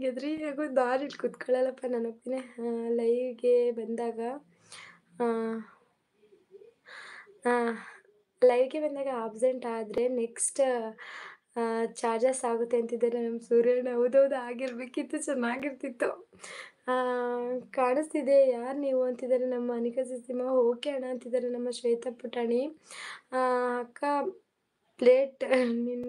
ನನಗೆ ಹೆದ್ರಿ ದಾರಿ ದಾರಿಲಿ ಕೂತ್ಕೊಳ್ಳಲ್ಲಪ್ಪ ನಾನು ಹೋಗ್ತೀನಿ ಲೈವ್ಗೆ ಬಂದಾಗ ಲೈವ್ಗೆ ಬಂದಾಗ ಆಬ್ಸೆಂಟ್ ಆದರೆ ನೆಕ್ಸ್ಟ್ ಚಾರ್ಜಸ್ ಆಗುತ್ತೆ ಅಂತಿದ್ದಾರೆ ನಮ್ಮ ಸೂರ್ಯನ ಹೌದೌದು ಆಗಿರ್ಬೇಕಿತ್ತು ಚೆನ್ನಾಗಿರ್ತಿತ್ತು ಕಾಣಿಸ್ತಿದೆ ಯಾರು ನೀವು ಅಂತಿದ್ದಾರೆ ನಮ್ಮ ಅನಿಕಾ ಸಿಂಹ ಓಕೆ ಅಣ್ಣ ಅಂತಿದ್ದಾರೆ ನಮ್ಮ ಶ್ವೇತಾ ಪುಟಾಣಿ ಅಕ್ಕ ಪ್ಲೇಟ್ ನಿನ್ನ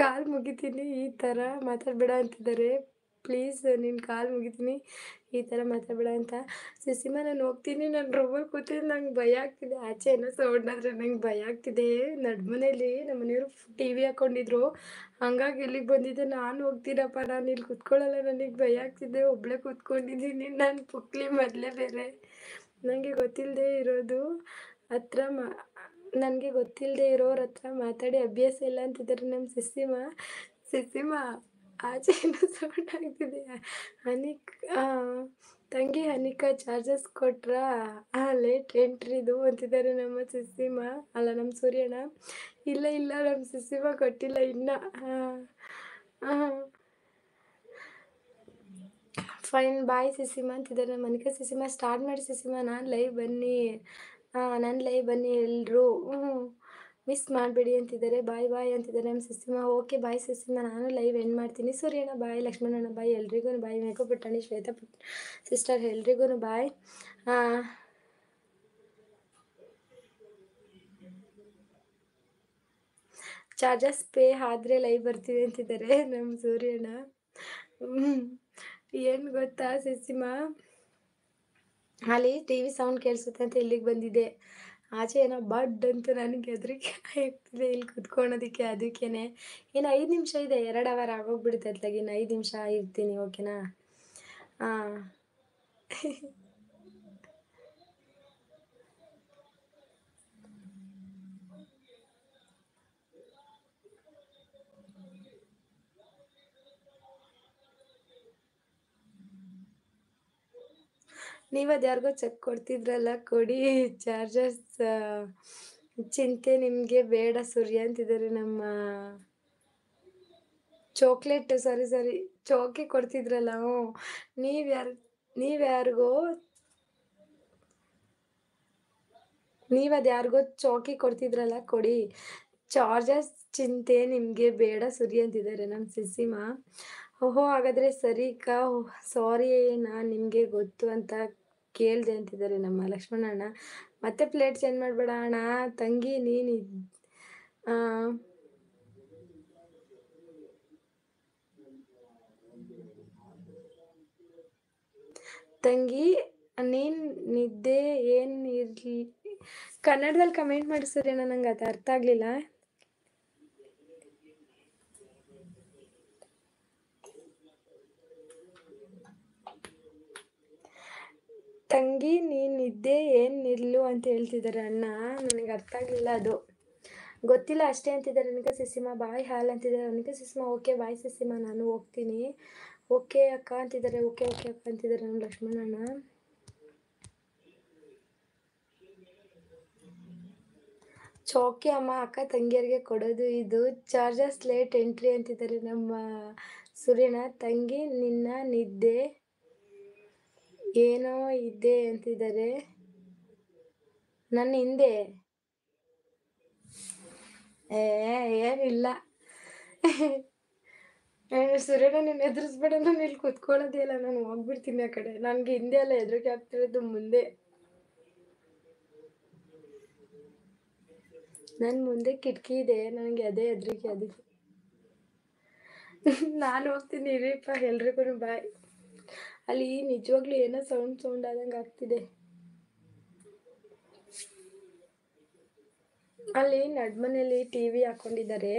ಕಾಲು ಮುಗಿತೀನಿ ಈ ಥರ ಮಾತಾಡಬೇಡ ಅಂತಿದ್ದಾರೆ ಪ್ಲೀಸ್ ನೀನು ಕಾಲು ಮುಗಿತೀನಿ ಈ ಥರ ಮಾತಾಡಬೇಡ ಅಂತ ಸಸಿಮಾ ನಾನು ಹೋಗ್ತೀನಿ ನಾನು ರೂಮಲ್ಲಿ ಕೂತಿದ್ದು ನಂಗೆ ಭಯ ಆಗ್ತಿದೆ ಆಚೆ ಏನೋ ಸೌಂಡ್ ಆದರೆ ನಂಗೆ ಭಯ ಆಗ್ತಿದೆ ನಡ್ಮನೇಲಿ ನಮ್ಮ ಮನೆಯವರು ಟಿ ವಿ ಹಾಕ್ಕೊಂಡಿದ್ರು ಹಂಗಾಗಿ ಇಲ್ಲಿಗೆ ಬಂದಿದ್ದೆ ನಾನು ಹೋಗ್ತೀನಪ್ಪ ನಾನು ಇಲ್ಲಿ ಕೂತ್ಕೊಳ್ಳಲ್ಲ ನನಗೆ ಭಯ ಆಗ್ತಿದೆ ಒಬ್ಬಳೇ ಕೂತ್ಕೊಂಡಿದ್ದೀನಿ ನಾನು ಪುಕ್ಲಿ ಮೊದಲೇ ಬೇರೆ ನನಗೆ ಗೊತ್ತಿಲ್ಲದೆ ಇರೋದು ಹತ್ರ ಮ ನನಗೆ ಗೊತ್ತಿಲ್ಲದೆ ಇರೋರ ಹತ್ರ ಮಾತಾಡಿ ಅಭ್ಯಾಸ ಇಲ್ಲ ಅಂತಿದ್ದಾರೆ ನಮ್ಮ ಸಿಸಿಮಾ ಸಿಸಿಮಾ ಆಚೆ ಏನೋ ಸೌಂಡ್ ಆಗ್ತಿದೆ ಅನಿಕ್ ತಂಗಿ ಅನಿಕಾ ಚಾರ್ಜಸ್ ಕೊಟ್ರಾ ಹಾಂ ಲೇಟ್ ಎಂಟ್ರಿದು ಅಂತಿದ್ದಾರೆ ನಮ್ಮ ಸಿಸಿಮಾ ಅಲ್ಲ ನಮ್ಮ ಸೂರ್ಯಣ್ಣ ಇಲ್ಲ ಇಲ್ಲ ನಮ್ಮ ಸಿಸಿಮಾ ಕೊಟ್ಟಿಲ್ಲ ಇನ್ನೂ ಫೈನ್ ಬಾಯ್ ಸಿಸಿಮಾ ಅಂತಿದ್ದಾರೆ ನಮ್ಮ ಅನಿಕಾ ಸಿಸಿಮಾ ಸ್ಟಾರ್ಟ್ ಮಾಡಿ ಸಿಸಿಮಾ ನಾನು ಲೈವ್ ಬನ್ನಿ ಹಾಂ ನನ್ನ ಲೈವ್ ಬನ್ನಿ ಎಲ್ಲರೂ ಹ್ಞೂ ಮಿಸ್ ಮಾಡಬೇಡಿ ಅಂತಿದ್ದಾರೆ ಬಾಯ್ ಬಾಯ್ ಅಂತಿದ್ದಾರೆ ನಮ್ಮ ಸಿಸ್ಸಿಮ ಓಕೆ ಬಾಯ್ ಸಿಸ್ಸಿಮ ನಾನು ಲೈವ್ ಎಂಡ್ ಮಾಡ್ತೀನಿ ಸೂರ್ಯನ ಬಾಯ್ ಲಕ್ಷ್ಮಣನ ಬಾಯ್ ಎಲ್ರಿಗೂ ಬಾಯ್ ಮೇಕೋ ಪಟ್ಟಣಿ ಶ್ವೇತಾ ಸಿಸ್ಟರ್ ಎಲ್ರಿಗೂ ಬಾಯ್ ಚಾರ್ಜಸ್ ಪೇ ಆದರೆ ಲೈವ್ ಬರ್ತೀವಿ ಅಂತಿದ್ದಾರೆ ನಮ್ಮ ಸೂರ್ಯನ ಏನು ಗೊತ್ತಾ ಸಿಸ್ಸಿಮ ಅಲ್ಲಿ ಟಿ ವಿ ಸೌಂಡ್ ಕೇಳಿಸುತ್ತೆ ಅಂತ ಇಲ್ಲಿಗೆ ಬಂದಿದ್ದೆ ಆಚೆ ಏನೋ ಬಡ್ ಅಂತ ನನಗೆ ಹೆದರಿಕೆ ಆಗ್ತಿದೆ ಇಲ್ಲಿ ಕುತ್ಕೊಳೋದಕ್ಕೆ ಅದಕ್ಕೇನೆ ಇನ್ನು ಐದು ನಿಮಿಷ ಇದೆ ಎರಡು ಅವರ್ ಆಗೋಗ್ಬಿಡುತ್ತೆ ಅತ್ಲಾಗಿ ಇನ್ನು ಐದು ನಿಮಿಷ ಇರ್ತೀನಿ ಓಕೆನಾ ಹಾಂ ನೀವು ಯಾರಿಗೋ ಚೆಕ್ ಕೊಡ್ತಿದ್ರಲ್ಲ ಕೊಡಿ ಚಾರ್ಜರ್ಸ್ ಚಿಂತೆ ನಿಮಗೆ ಬೇಡ ಸೂರ್ಯ ಅಂತಿದ್ದಾರೆ ನಮ್ಮ ಚಾಕ್ಲೇಟ್ ಸಾರಿ ಸಾರಿ ಚೌಕಿ ಕೊಡ್ತಿದ್ರಲ್ಲ ಹ್ಞೂ ನೀವು ಯಾರು ನೀವು ಯಾರಿಗೋ ನೀವು ಅದು ಯಾರಿಗೋ ಚೌಕಿ ಕೊಡ್ತಿದ್ರಲ್ಲ ಕೊಡಿ ಚಾರ್ಜಸ್ ಚಿಂತೆ ನಿಮಗೆ ಬೇಡ ಸುರಿ ಅಂತಿದ್ದಾರೆ ನಮ್ಮ ಸಿಸಿಮಾ ಓಹೋ ಹಾಗಾದರೆ ಸರಿ ಕಾ ಸಾರಿ ನಾನು ನಿಮಗೆ ಗೊತ್ತು ಅಂತ ಕೇಳಿದೆ ಅಂತಿದ್ದಾರೆ ನಮ್ಮ ಲಕ್ಷ್ಮಣಣ್ಣ ಮತ್ತೆ ಪ್ಲೇಟ್ ಚೇಂಜ್ ಮಾಡಬೇಡ ಅಣ್ಣ ತಂಗಿ ನೀನು ತಂಗಿ ನೀನು ನಿದ್ದೆ ಏನು ಇರಲಿ ಕನ್ನಡದಲ್ಲಿ ಕಮೆಂಟ್ ಮಾಡಿಸ್ರಿ ಅಣ್ಣ ನಂಗೆ ಅದು ಅರ್ಥ ಆಗಲಿಲ್ಲ ತಂಗಿ ನೀ ನಿದ್ದೆ ಏನು ನಿಲ್ಲು ಅಂತ ಹೇಳ್ತಿದ್ದಾರೆ ಅಣ್ಣ ನನಗೆ ಅರ್ಥ ಆಗಲಿಲ್ಲ ಅದು ಗೊತ್ತಿಲ್ಲ ಅಷ್ಟೇ ಅಂತಿದ್ದಾರೆ ನನಗೆ ಸಿಸಿಮ ಬಾಯ್ ಹಾಲು ಅಂತಿದ್ದಾರೆ ನನಗೆ ಸಿಸಿಮಾ ಓಕೆ ಬಾಯ್ ಸಿಸಿಮಾ ನಾನು ಹೋಗ್ತೀನಿ ಓಕೆ ಅಕ್ಕ ಅಂತಿದ್ದಾರೆ ಓಕೆ ಓಕೆ ಅಕ್ಕ ಅಂತಿದ್ದಾರೆ ನಮ್ಮ ಲಕ್ಷ್ಮಣಣ್ಣ ಚೌಕಿ ಅಮ್ಮ ಅಕ್ಕ ತಂಗಿಯರಿಗೆ ಕೊಡೋದು ಇದು ಚಾರ್ಜಸ್ ಲೇಟ್ ಎಂಟ್ರಿ ಅಂತಿದ್ದಾರೆ ನಮ್ಮ ಸೂರ್ಯನ ತಂಗಿ ನಿನ್ನ ನಿದ್ದೆ ಏನೋ ಇದೆ ಅಂತಿದ್ದಾರೆ ನನ್ನ ಹಿಂದೆ ಏ ಏನಿಲ್ಲ ಸುರೇನ ನೀನು ಎದುರಿಸ್ಬೇಡ ನಾನು ಇಲ್ಲಿ ಕುತ್ಕೊಳ್ಳೋದೇ ಇಲ್ಲ ನಾನು ಹೋಗ್ಬಿಡ್ತೀನಿ ಆ ಕಡೆ ನನಗೆ ಹಿಂದೆ ಎಲ್ಲ ಎದುರಿಗೆ ಆಗ್ತಿರೋದು ಮುಂದೆ ನನ್ ಮುಂದೆ ಕಿಟಕಿ ಇದೆ ನನಗೆ ಅದೇ ಎದುರಿಕೆ ಅದಕ್ಕೆ ನಾನು ಹೋಗ್ತೀನಿ ಇರಿಪ್ಪ ಎಲ್ರಿಗೂ ಬಾಯ್ ಅಲ್ಲಿ ನಿಜವಾಗ್ಲೂ ಏನೋ ಸೌಂಡ್ ಸೌಂಡ್ ಆದಂಗೆ ಆಗ್ತಿದೆ ಅಲ್ಲಿ ನಡ್ಮನೇಲಿ ಟಿ ವಿ ಹಾಕೊಂಡಿದ್ದಾರೆ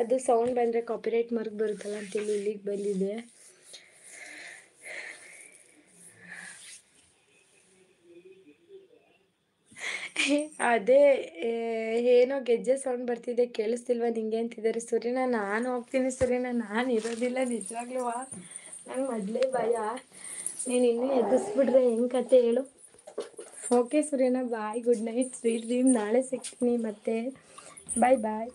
ಅದು ಸೌಂಡ್ ಬಂದರೆ ಕಾಪಿರೈಟ್ ಮಾರ್ಕ್ ಬರುತ್ತಲ್ಲ ಅಂತೇಳಿ ಇಲ್ಲಿಗೆ ಬಂದಿದೆ ಅದೇ ಏನೋ ಗೆಜ್ಜೆ ಸೌಂಡ್ ಬರ್ತಿದೆ ಕೇಳಿಸ್ತಿಲ್ವಾ ನಿಂಗೆ ಅಂತಿದ್ದಾರೆ ಸೂರ್ಯನ ನಾನು ಹೋಗ್ತೀನಿ ಸೂರ್ಯನ ನಾನು ಇರೋದಿಲ್ಲ ನಿಜವಾಗ್ಲೂ ನಂಗೆ ಮೊದಲೇ ಭಯ ನೀನು ಇನ್ನೂ ಎದುರಿಸ್ಬಿಟ್ರೆ ಹೆಂಗೆ ಕತೆ ಹೇಳು ಓಕೆ ಸೂರ್ಯನ bye good night sweet dream ನಾಳೆ ಸಿಗ್ತೀನಿ ಮತ್ತೆ ಬಾಯ್ ಬಾಯ್